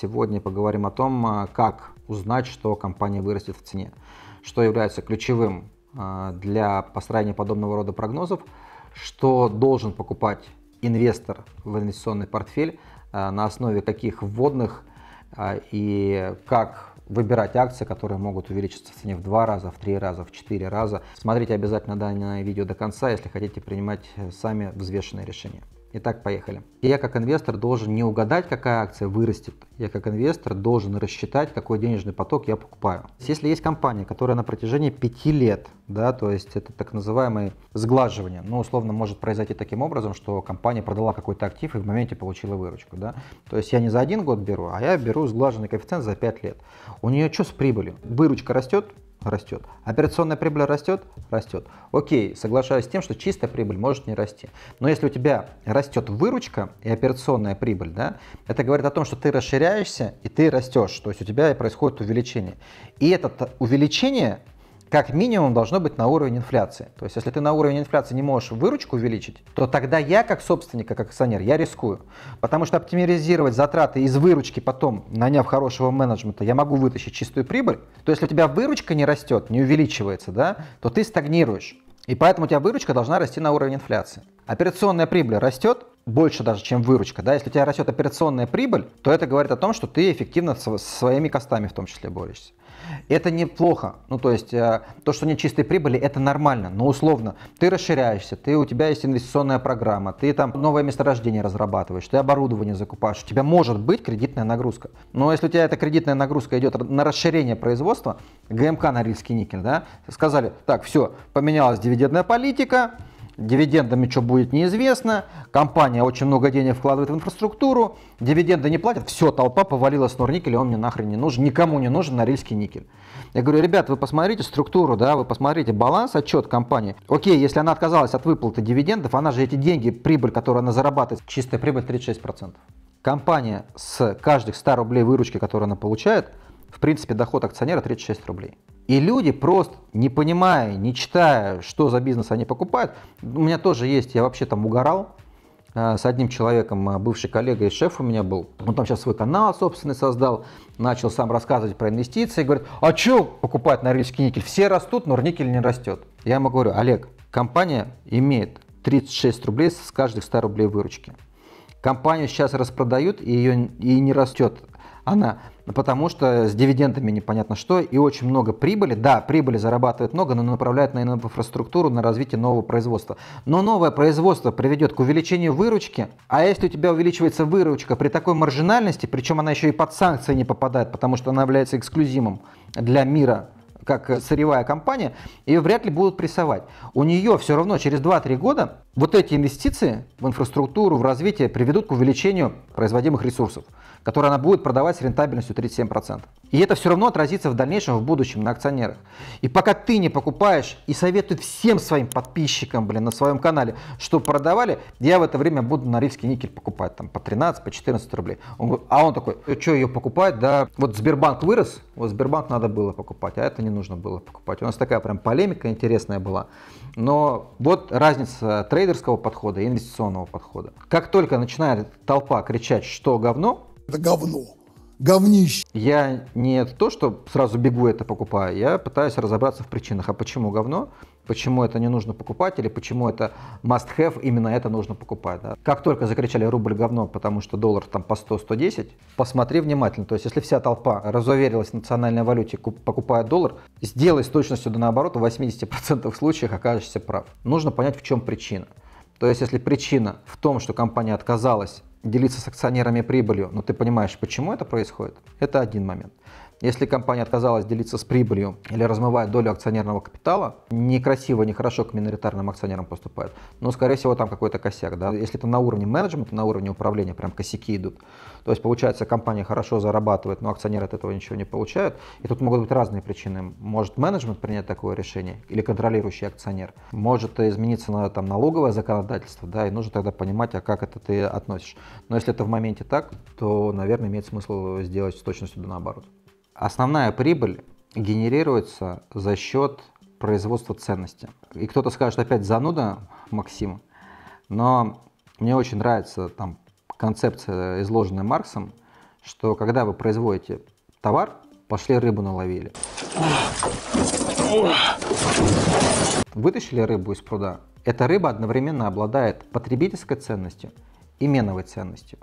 Сегодня поговорим о том, а, как узнать, что компания вырастет в цене, что является ключевым а, для построения подобного рода прогнозов, что должен покупать инвестор в инвестиционный портфель, а, на основе каких вводных и как выбирать акции, которые могут увеличиться в цене в два раза, в три раза, в четыре раза. Смотрите обязательно данное видео до конца, если хотите принимать сами взвешенные решения. Итак, поехали. Я как инвестор должен не угадать, какая акция вырастет. Я как инвестор должен рассчитать, какой денежный поток я покупаю. Если есть компания, которая на протяжении 5 лет, да, то есть это так называемое сглаживание, ну, условно, может произойти таким образом, что компания продала какой-то актив и в моменте получила выручку, да. То есть я не за один год беру, а я беру сглаженный коэффициент за 5 лет. У нее что с прибылью? Выручка растет, растет. Операционная прибыль растет? Растет. Окей, соглашаюсь с тем, что чистая прибыль может не расти. Но если у тебя растет выручка и операционная прибыль, да, это говорит о том, что ты расширяешься и ты растешь. То есть у тебя и происходит увеличение. И это увеличение как минимум должно быть на уровень инфляции. То есть, если ты на уровень инфляции не можешь выручку увеличить, то тогда я, как собственник, как акционер, я рискую. Потому что оптимизировать затраты из выручки потом, наняв хорошего менеджмента, я могу вытащить чистую прибыль. То если у тебя выручка не растет, не увеличивается, да, то ты стагнируешь. И поэтому у тебя выручка должна расти на уровень инфляции. Операционная прибыль растет, больше даже, чем выручка. Да? Если у тебя растет операционная прибыль, то это говорит о том, что ты эффективно со своими костами в том числе борешься. Это неплохо. Ну, то есть, э, то, что нет чистой прибыли, это нормально. Но условно, ты расширяешься, ты, у тебя есть инвестиционная программа, ты там новое месторождение разрабатываешь, ты оборудование закупаешь, у тебя может быть кредитная нагрузка. Но если у тебя эта кредитная нагрузка идет на расширение производства, ГМК на рильский никель, да, сказали, так, все, поменялась дивидендная политика, Дивидендами что будет неизвестно. Компания очень много денег вкладывает в инфраструктуру. Дивиденды не платят. Все, толпа повалила с Норникеля, он мне нахрен не нужен. Никому не нужен норильский никель. Я говорю, ребят, вы посмотрите структуру, да, вы посмотрите баланс, отчет компании. Окей, если она отказалась от выплаты дивидендов, она же эти деньги, прибыль, которую она зарабатывает, чистая прибыль 36%. Компания с каждых 100 рублей выручки, которую она получает, в принципе, доход акционера 36 рублей. И люди просто, не понимая, не читая, что за бизнес они покупают, у меня тоже есть, я вообще там угорал, э, с одним человеком, э, бывший коллега и шеф у меня был. Он там сейчас свой канал собственный создал, начал сам рассказывать про инвестиции. Говорит, а что покупать на норильский никель? Все растут, но никель не растет. Я ему говорю, Олег, компания имеет 36 рублей с каждых 100 рублей выручки. Компанию сейчас распродают, и ее и не растет она, потому что с дивидендами непонятно что, и очень много прибыли. Да, прибыли зарабатывает много, но направляет на инфраструктуру, на развитие нового производства. Но новое производство приведет к увеличению выручки, а если у тебя увеличивается выручка при такой маржинальности, причем она еще и под санкции не попадает, потому что она является эксклюзивом для мира как сырьевая компания, ее вряд ли будут прессовать. У нее все равно через 2-3 года вот эти инвестиции в инфраструктуру, в развитие приведут к увеличению производимых ресурсов который она будет продавать с рентабельностью 37%. И это все равно отразится в дальнейшем, в будущем на акционерах. И пока ты не покупаешь и советую всем своим подписчикам, блин, на своем канале, что продавали, я в это время буду на ривский никель покупать там по 13, по 14 рублей. Он говорит, а он такой, «Э, что ее покупать, да, вот Сбербанк вырос, вот Сбербанк надо было покупать, а это не нужно было покупать. У нас такая прям полемика интересная была. Но вот разница трейдерского подхода и инвестиционного подхода. Как только начинает толпа кричать, что говно, это говно. Говнище. Я не то, что сразу бегу это покупаю, я пытаюсь разобраться в причинах. А почему говно? Почему это не нужно покупать? Или почему это must-have, именно это нужно покупать? Да? Как только закричали рубль говно, потому что доллар там по 100-110, посмотри внимательно. То есть, если вся толпа разуверилась в национальной валюте, покупая доллар, сделай с точностью до наоборот, в 80% случаев окажешься прав. Нужно понять, в чем причина. То есть, если причина в том, что компания отказалась делиться с акционерами прибылью, но ты понимаешь, почему это происходит, это один момент. Если компания отказалась делиться с прибылью или размывает долю акционерного капитала, некрасиво, нехорошо к миноритарным акционерам поступает. Но, скорее всего, там какой-то косяк. Да? Если это на уровне менеджмента, на уровне управления прям косяки идут. То есть, получается, компания хорошо зарабатывает, но акционеры от этого ничего не получают. И тут могут быть разные причины. Может менеджмент принять такое решение или контролирующий акционер. Может измениться на, там, налоговое законодательство, да, и нужно тогда понимать, а как это ты относишь. Но если это в моменте так, то, наверное, имеет смысл сделать с точностью до наоборот. Основная прибыль генерируется за счет производства ценности. И кто-то скажет опять зануда, Максим, но мне очень нравится там концепция, изложенная Марксом, что когда вы производите товар, пошли рыбу наловили. Вытащили рыбу из пруда. Эта рыба одновременно обладает потребительской ценностью и меновой ценностью.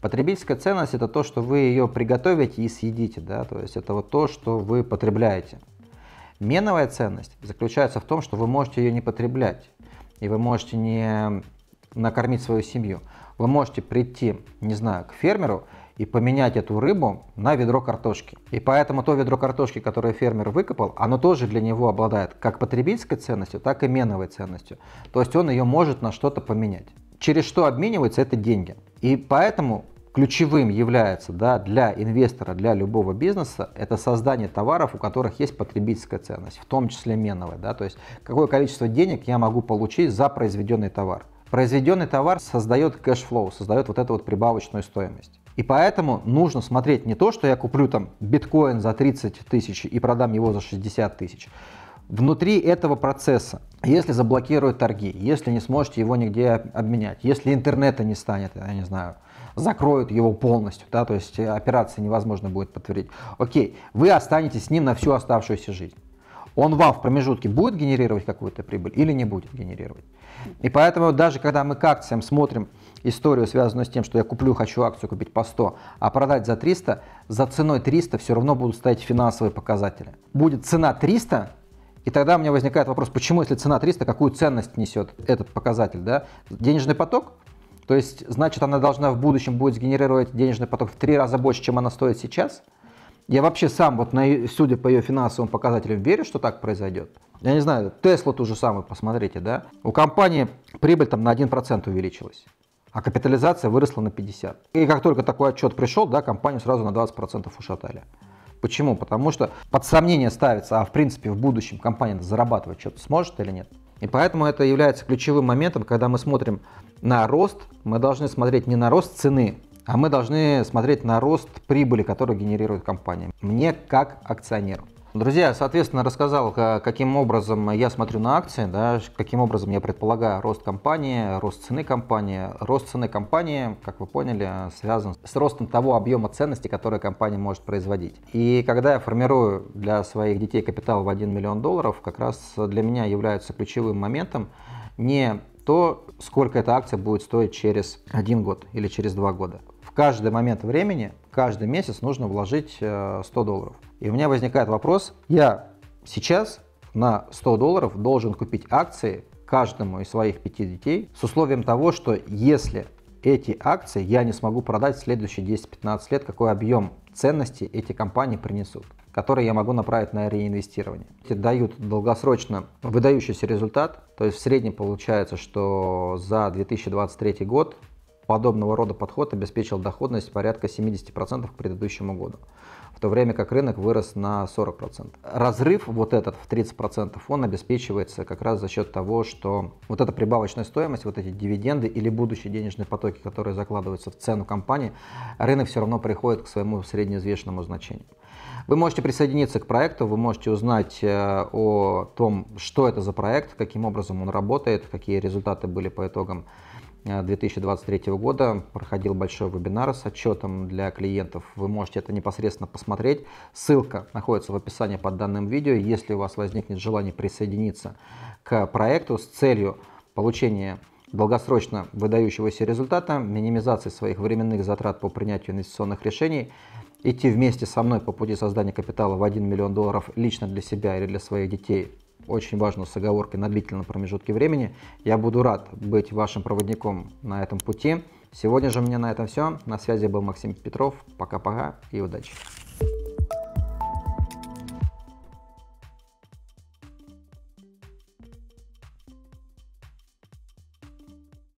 Потребительская ценность – это то, что вы ее приготовите и съедите, да, то есть это вот то, что вы потребляете. Меновая ценность заключается в том, что вы можете ее не потреблять, и вы можете не накормить свою семью. Вы можете прийти, не знаю, к фермеру и поменять эту рыбу на ведро картошки. И поэтому то ведро картошки, которое фермер выкопал, оно тоже для него обладает как потребительской ценностью, так и меновой ценностью. То есть он ее может на что-то поменять. Через что обмениваются? это деньги. И поэтому ключевым является да, для инвестора, для любого бизнеса, это создание товаров, у которых есть потребительская ценность, в том числе меновая. Да, то есть какое количество денег я могу получить за произведенный товар. Произведенный товар создает кэшфлоу, создает вот эту вот прибавочную стоимость. И поэтому нужно смотреть не то, что я куплю там биткоин за 30 тысяч и продам его за 60 тысяч. Внутри этого процесса если заблокируют торги, если не сможете его нигде обменять, если интернета не станет, я не знаю, закроют его полностью, да, то есть э, операции невозможно будет подтвердить. Окей, вы останетесь с ним на всю оставшуюся жизнь. Он вам в промежутке будет генерировать какую-то прибыль или не будет генерировать. И поэтому даже когда мы к акциям смотрим историю, связанную с тем, что я куплю, хочу акцию купить по 100, а продать за 300, за ценой 300 все равно будут стоять финансовые показатели. Будет цена 300, и тогда у меня возникает вопрос, почему, если цена 300, какую ценность несет этот показатель? Да? Денежный поток, то есть, значит, она должна в будущем будет сгенерировать денежный поток в три раза больше, чем она стоит сейчас. Я вообще сам, вот на, судя по ее финансовым показателям, верю, что так произойдет. Я не знаю, Тесла ту же самую, посмотрите, да? У компании прибыль там на 1% увеличилась, а капитализация выросла на 50%. И как только такой отчет пришел, да, компанию сразу на 20% ушатали. Почему? Потому что под сомнение ставится, а в принципе в будущем компания зарабатывать что-то сможет или нет. И поэтому это является ключевым моментом, когда мы смотрим на рост, мы должны смотреть не на рост цены, а мы должны смотреть на рост прибыли, которую генерирует компания. Мне как акционеру. Друзья, соответственно, рассказал, каким образом я смотрю на акции, да, каким образом я предполагаю рост компании, рост цены компании. Рост цены компании, как вы поняли, связан с ростом того объема ценности, который компания может производить. И когда я формирую для своих детей капитал в 1 миллион долларов, как раз для меня является ключевым моментом не то сколько эта акция будет стоить через один год или через два года. В каждый момент времени, каждый месяц нужно вложить 100 э, долларов. И у меня возникает вопрос, я сейчас на 100 долларов должен купить акции каждому из своих пяти детей с условием того, что если эти акции я не смогу продать в следующие 10-15 лет, какой объем ценности эти компании принесут которые я могу направить на реинвестирование. Эти дают долгосрочно выдающийся результат, то есть в среднем получается, что за 2023 год подобного рода подход обеспечил доходность порядка 70% к предыдущему году, в то время как рынок вырос на 40%. Разрыв вот этот в 30%, он обеспечивается как раз за счет того, что вот эта прибавочная стоимость, вот эти дивиденды или будущие денежные потоки, которые закладываются в цену компании, рынок все равно приходит к своему средневзвешенному значению. Вы можете присоединиться к проекту, вы можете узнать э, о том, что это за проект, каким образом он работает, какие результаты были по итогам 2023 э, года проходил большой вебинар с отчетом для клиентов. Вы можете это непосредственно посмотреть. Ссылка находится в описании под данным видео. Если у вас возникнет желание присоединиться к проекту с целью получения долгосрочно выдающегося результата, минимизации своих временных затрат по принятию инвестиционных решений – идти вместе со мной по пути создания капитала в 1 миллион долларов лично для себя или для своих детей, очень важно с оговоркой на длительном промежутке времени, я буду рад быть вашим проводником на этом пути. Сегодня же у меня на этом все. На связи был Максим Петров. Пока-пока и удачи.